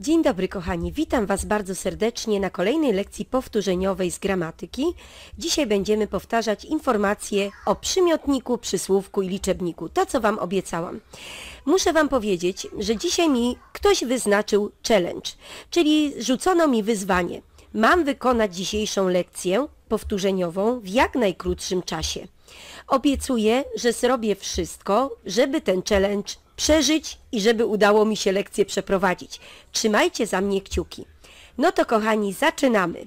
Dzień dobry kochani, witam Was bardzo serdecznie na kolejnej lekcji powtórzeniowej z gramatyki. Dzisiaj będziemy powtarzać informacje o przymiotniku, przysłówku i liczebniku, to co Wam obiecałam. Muszę Wam powiedzieć, że dzisiaj mi ktoś wyznaczył challenge, czyli rzucono mi wyzwanie. Mam wykonać dzisiejszą lekcję powtórzeniową w jak najkrótszym czasie. Obiecuję, że zrobię wszystko, żeby ten challenge przeżyć i żeby udało mi się lekcję przeprowadzić. Trzymajcie za mnie kciuki. No to kochani, zaczynamy.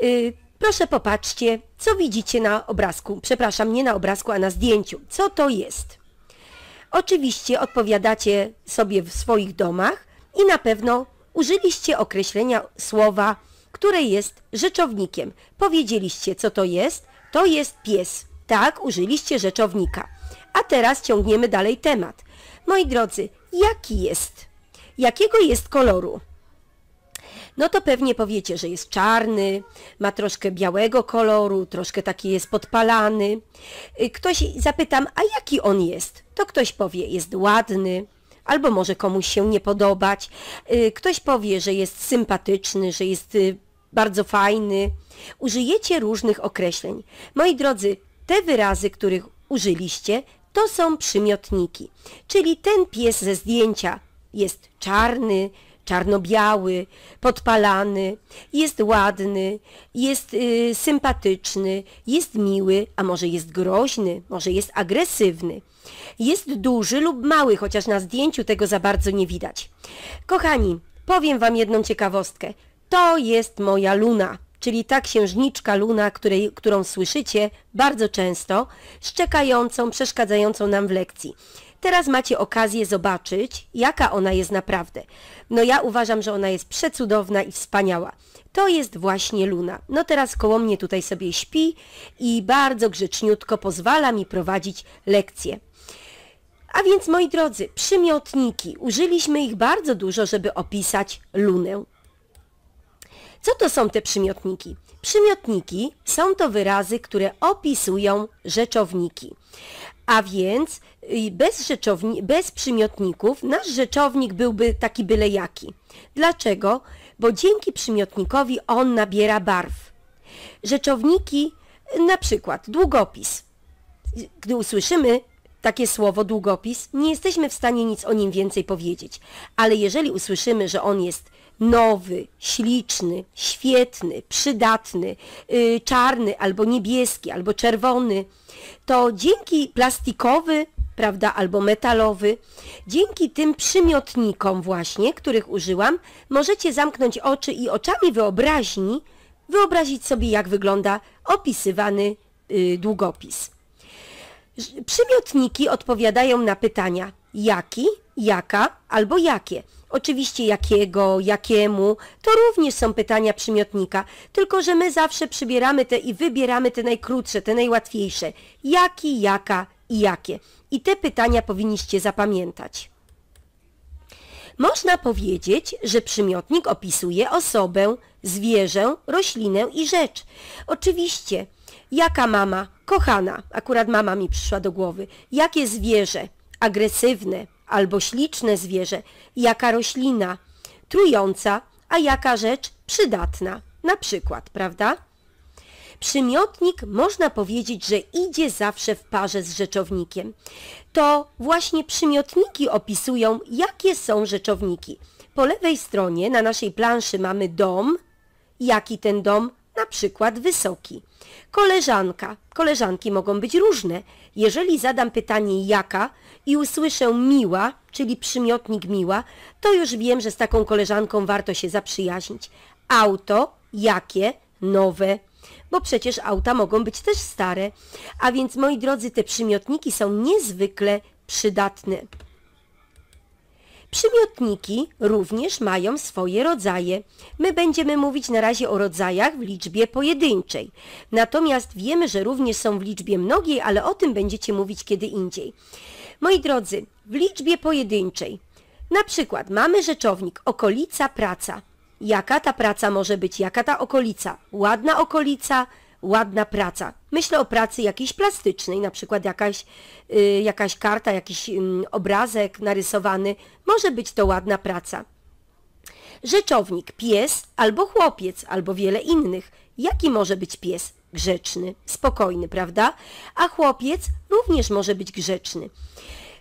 Yy, proszę popatrzcie, co widzicie na obrazku, przepraszam, nie na obrazku, a na zdjęciu. Co to jest? Oczywiście odpowiadacie sobie w swoich domach i na pewno użyliście określenia słowa, które jest rzeczownikiem. Powiedzieliście, co to jest? To jest pies. Tak, użyliście rzeczownika. A teraz ciągniemy dalej temat. Moi drodzy, jaki jest? Jakiego jest koloru? No to pewnie powiecie, że jest czarny, ma troszkę białego koloru, troszkę taki jest podpalany. Y, ktoś zapytam, a jaki on jest? To ktoś powie, jest ładny, albo może komuś się nie podobać. Y, ktoś powie, że jest sympatyczny, że jest y, bardzo fajny. Użyjecie różnych określeń. Moi drodzy, te wyrazy, których użyliście, to są przymiotniki, czyli ten pies ze zdjęcia jest czarny, czarno-biały, podpalany, jest ładny, jest y, sympatyczny, jest miły, a może jest groźny, może jest agresywny. Jest duży lub mały, chociaż na zdjęciu tego za bardzo nie widać. Kochani, powiem Wam jedną ciekawostkę. To jest moja Luna czyli ta księżniczka Luna, której, którą słyszycie bardzo często, szczekającą, przeszkadzającą nam w lekcji. Teraz macie okazję zobaczyć, jaka ona jest naprawdę. No ja uważam, że ona jest przecudowna i wspaniała. To jest właśnie Luna. No teraz koło mnie tutaj sobie śpi i bardzo grzeczniutko pozwala mi prowadzić lekcję. A więc moi drodzy, przymiotniki. Użyliśmy ich bardzo dużo, żeby opisać Lunę. Co to są te przymiotniki? Przymiotniki są to wyrazy, które opisują rzeczowniki. A więc y, bez, rzeczowni- bez przymiotników nasz rzeczownik byłby taki byle jaki. Dlaczego? Bo dzięki przymiotnikowi on nabiera barw. Rzeczowniki, na przykład długopis. Gdy usłyszymy takie słowo długopis, nie jesteśmy w stanie nic o nim więcej powiedzieć. Ale jeżeli usłyszymy, że on jest nowy, śliczny, świetny, przydatny, yy, czarny albo niebieski, albo czerwony, to dzięki plastikowy, prawda, albo metalowy, dzięki tym przymiotnikom właśnie, których użyłam, możecie zamknąć oczy i oczami wyobraźni wyobrazić sobie, jak wygląda opisywany yy, długopis. Przymiotniki odpowiadają na pytania jaki, jaka albo jakie. Oczywiście jakiego, jakiemu, to również są pytania przymiotnika, tylko że my zawsze przybieramy te i wybieramy te najkrótsze, te najłatwiejsze. Jaki, jaka i jakie. I te pytania powinniście zapamiętać. Można powiedzieć, że przymiotnik opisuje osobę, zwierzę, roślinę i rzecz. Oczywiście, jaka mama? Kochana. Akurat mama mi przyszła do głowy. Jakie zwierzę? Agresywne, albo śliczne zwierzę, jaka roślina, trująca, a jaka rzecz przydatna, na przykład, prawda? Przymiotnik można powiedzieć, że idzie zawsze w parze z rzeczownikiem. To właśnie przymiotniki opisują, jakie są rzeczowniki. Po lewej stronie na naszej planszy mamy dom, jaki ten dom, na przykład wysoki. Koleżanka. Koleżanki mogą być różne. Jeżeli zadam pytanie jaka i usłyszę miła, czyli przymiotnik miła, to już wiem, że z taką koleżanką warto się zaprzyjaźnić. Auto, jakie, nowe, bo przecież auta mogą być też stare. A więc, moi drodzy, te przymiotniki są niezwykle przydatne. Przymiotniki również mają swoje rodzaje. My będziemy mówić na razie o rodzajach w liczbie pojedynczej. Natomiast wiemy, że również są w liczbie mnogiej, ale o tym będziecie mówić kiedy indziej. Moi drodzy, w liczbie pojedynczej. Na przykład mamy rzeczownik okolica praca. Jaka ta praca może być? Jaka ta okolica? Ładna okolica, ładna praca. Myślę o pracy jakiejś plastycznej, na przykład jakaś, y, jakaś karta, jakiś obrazek narysowany. Może być to ładna praca. Rzeczownik pies albo chłopiec, albo wiele innych. Jaki może być pies? Grzeczny, spokojny, prawda? A chłopiec również może być grzeczny.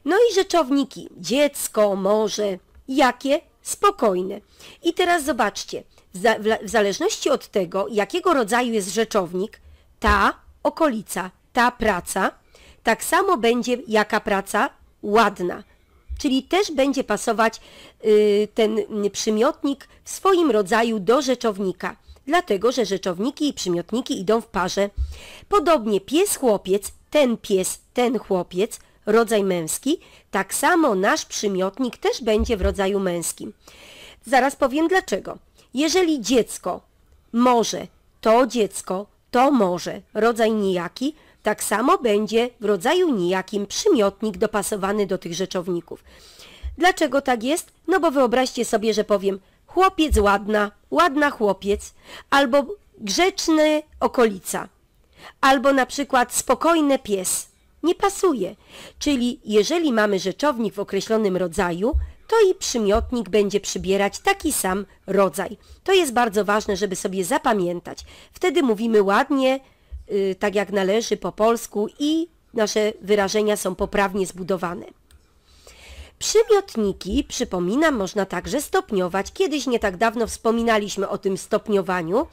No i rzeczowniki dziecko, może, jakie? Spokojne. I teraz zobaczcie w zależności od tego, jakiego rodzaju jest rzeczownik, ta okolica, ta praca, tak samo będzie jaka praca ładna. Czyli też będzie pasować y, ten przymiotnik w swoim rodzaju do rzeczownika, dlatego że rzeczowniki i przymiotniki idą w parze. Podobnie pies-chłopiec, ten pies, ten chłopiec, rodzaj męski, tak samo nasz przymiotnik też będzie w rodzaju męskim. Zaraz powiem dlaczego. Jeżeli dziecko może, to dziecko, to może, rodzaj nijaki, tak samo będzie w rodzaju nijakim przymiotnik dopasowany do tych rzeczowników. Dlaczego tak jest? No bo wyobraźcie sobie, że powiem chłopiec ładna, ładna chłopiec, albo grzeczny okolica, albo na przykład spokojny pies. Nie pasuje. Czyli jeżeli mamy rzeczownik w określonym rodzaju, to i przymiotnik będzie przybierać taki sam rodzaj. To jest bardzo ważne, żeby sobie zapamiętać. Wtedy mówimy ładnie, yy, tak jak należy po polsku i nasze wyrażenia są poprawnie zbudowane. Przymiotniki, przypominam, można także stopniować. Kiedyś nie tak dawno wspominaliśmy o tym stopniowaniu.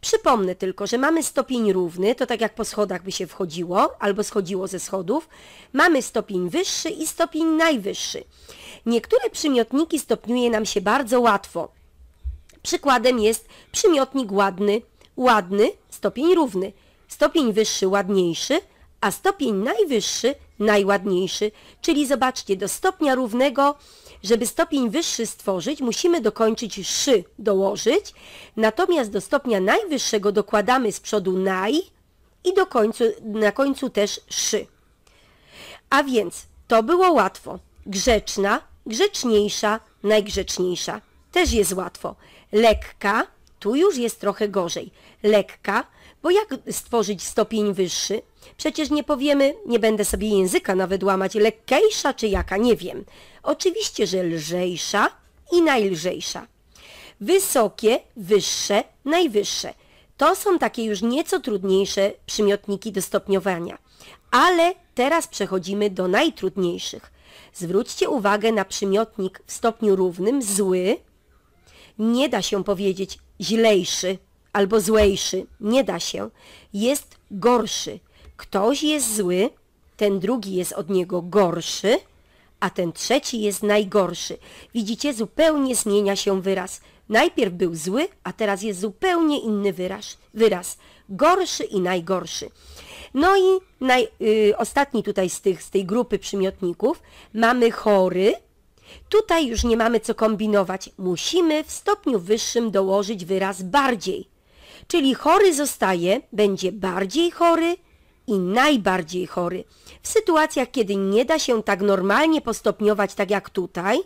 Przypomnę tylko, że mamy stopień równy, to tak jak po schodach by się wchodziło albo schodziło ze schodów. Mamy stopień wyższy i stopień najwyższy. Niektóre przymiotniki stopniuje nam się bardzo łatwo. Przykładem jest przymiotnik ładny, ładny, stopień równy, stopień wyższy, ładniejszy, a stopień najwyższy najładniejszy, czyli zobaczcie, do stopnia równego, żeby stopień wyższy stworzyć, musimy dokończyć szy, dołożyć, natomiast do stopnia najwyższego dokładamy z przodu naj i do końcu, na końcu też szy. A więc to było łatwo. Grzeczna, grzeczniejsza, najgrzeczniejsza. Też jest łatwo. Lekka, tu już jest trochę gorzej. Lekka, bo jak stworzyć stopień wyższy? Przecież nie powiemy, nie będę sobie języka nawet łamać, lekkiejsza czy jaka, nie wiem. Oczywiście, że lżejsza i najlżejsza. Wysokie, wyższe, najwyższe. To są takie już nieco trudniejsze przymiotniki do stopniowania. Ale teraz przechodzimy do najtrudniejszych. Zwróćcie uwagę na przymiotnik w stopniu równym zły. Nie da się powiedzieć źlejszy albo złejszy, nie da się, jest gorszy. Ktoś jest zły, ten drugi jest od niego gorszy, a ten trzeci jest najgorszy. Widzicie, zupełnie zmienia się wyraz. Najpierw był zły, a teraz jest zupełnie inny wyraz. wyraz. Gorszy i najgorszy. No i naj, y, ostatni tutaj z, tych, z tej grupy przymiotników mamy chory. Tutaj już nie mamy co kombinować. Musimy w stopniu wyższym dołożyć wyraz bardziej czyli chory zostaje, będzie bardziej chory i najbardziej chory. W sytuacjach, kiedy nie da się tak normalnie postopniować, tak jak tutaj,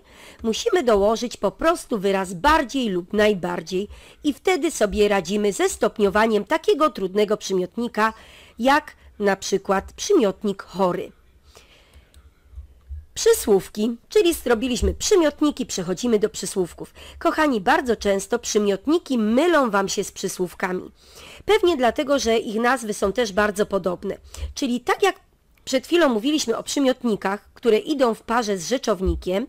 musimy dołożyć po prostu wyraz bardziej lub najbardziej i wtedy sobie radzimy ze stopniowaniem takiego trudnego przymiotnika, jak na przykład przymiotnik chory. Przysłówki, czyli zrobiliśmy przymiotniki, przechodzimy do przysłówków. Kochani, bardzo często przymiotniki mylą Wam się z przysłówkami. Pewnie dlatego, że ich nazwy są też bardzo podobne. Czyli tak jak przed chwilą mówiliśmy o przymiotnikach, które idą w parze z rzeczownikiem,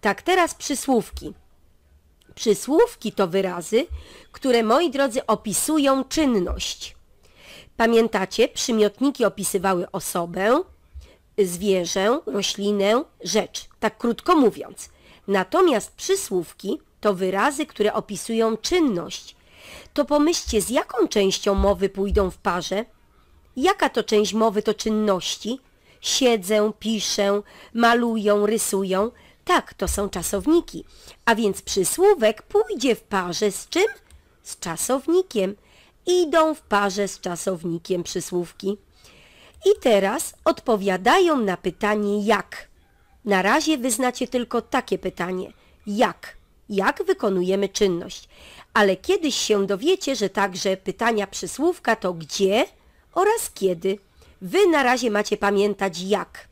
tak teraz przysłówki. Przysłówki to wyrazy, które, moi drodzy, opisują czynność. Pamiętacie, przymiotniki opisywały osobę, zwierzę, roślinę, rzecz, tak krótko mówiąc. Natomiast przysłówki to wyrazy, które opisują czynność. To pomyślcie, z jaką częścią mowy pójdą w parze? Jaka to część mowy to czynności? Siedzę, piszę, malują, rysują. Tak, to są czasowniki. A więc przysłówek pójdzie w parze z czym? Z czasownikiem. Idą w parze z czasownikiem przysłówki. I teraz odpowiadają na pytanie jak. Na razie wyznacie tylko takie pytanie. Jak? Jak wykonujemy czynność? Ale kiedyś się dowiecie, że także pytania przysłówka to gdzie oraz kiedy. Wy na razie macie pamiętać jak.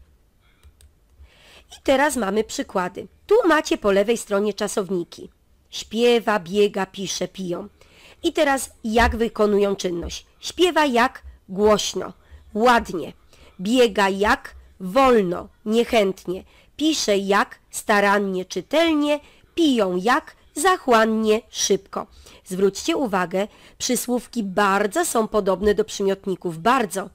I teraz mamy przykłady. Tu macie po lewej stronie czasowniki. Śpiewa, biega, pisze, piją. I teraz jak wykonują czynność? Śpiewa jak? Głośno ładnie. Biega jak wolno, niechętnie. Pisze jak starannie, czytelnie. Piją jak zachłannie, szybko. Zwróćcie uwagę, przysłówki bardzo są podobne do przymiotników bardzo.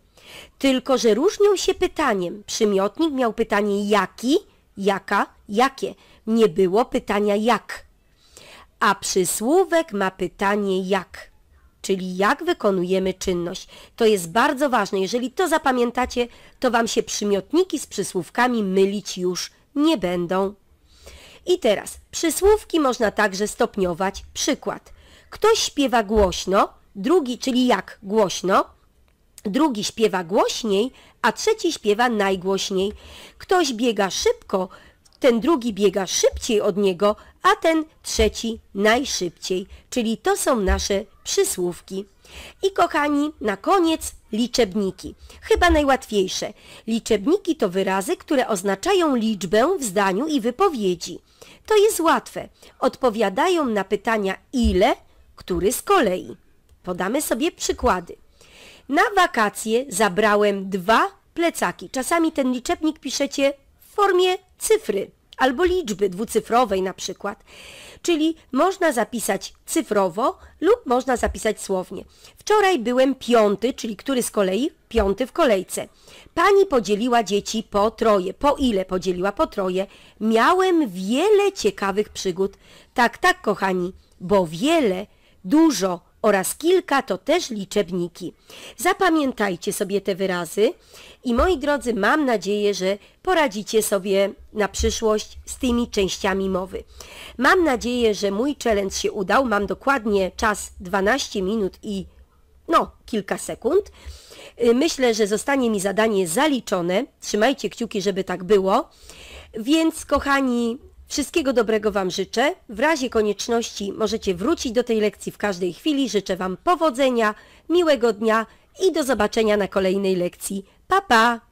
Tylko, że różnią się pytaniem. Przymiotnik miał pytanie jaki, jaka, jakie. Nie było pytania jak. A przysłówek ma pytanie jak czyli jak wykonujemy czynność. To jest bardzo ważne. Jeżeli to zapamiętacie, to Wam się przymiotniki z przysłówkami mylić już nie będą. I teraz przysłówki można także stopniować. Przykład. Ktoś śpiewa głośno, drugi, czyli jak głośno, drugi śpiewa głośniej, a trzeci śpiewa najgłośniej. Ktoś biega szybko, ten drugi biega szybciej od niego, a ten trzeci najszybciej, czyli to są nasze przysłówki. I kochani, na koniec liczebniki. Chyba najłatwiejsze. Liczebniki to wyrazy, które oznaczają liczbę w zdaniu i wypowiedzi. To jest łatwe. Odpowiadają na pytania ile, który z kolei. Podamy sobie przykłady. Na wakacje zabrałem dwa plecaki. Czasami ten liczebnik piszecie formie cyfry albo liczby dwucyfrowej na przykład. Czyli można zapisać cyfrowo lub można zapisać słownie. Wczoraj byłem piąty, czyli który z kolei? Piąty w kolejce. Pani podzieliła dzieci po troje. Po ile podzieliła? Po troje. Miałem wiele ciekawych przygód. Tak, tak, kochani, bo wiele, dużo, oraz kilka to też liczebniki. Zapamiętajcie sobie te wyrazy i moi drodzy, mam nadzieję, że poradzicie sobie na przyszłość z tymi częściami mowy. Mam nadzieję, że mój challenge się udał. Mam dokładnie czas 12 minut i no, kilka sekund. Y, myślę, że zostanie mi zadanie zaliczone. Trzymajcie kciuki, żeby tak było. Więc kochani, Wszystkiego dobrego Wam życzę. W razie konieczności możecie wrócić do tej lekcji w każdej chwili. Życzę Wam powodzenia, miłego dnia i do zobaczenia na kolejnej lekcji. Pa, pa!